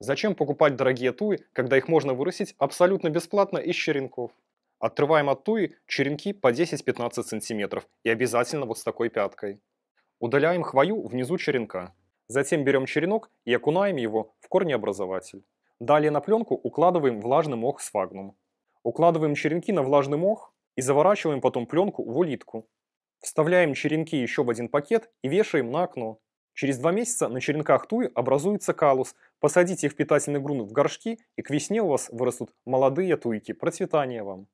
Зачем покупать дорогие туи, когда их можно вырастить абсолютно бесплатно из черенков? Отрываем от туи черенки по 10-15 см и обязательно вот с такой пяткой. Удаляем хвою внизу черенка. Затем берем черенок и окунаем его в корнеобразователь. Далее на пленку укладываем влажный мох с фагнум. Укладываем черенки на влажный мох и заворачиваем потом пленку в улитку. Вставляем черенки еще в один пакет и вешаем на окно. Через два месяца на черенках туи образуется калус. Посадите их в питательный грунт в горшки, и к весне у вас вырастут молодые туйки. Процветания вам!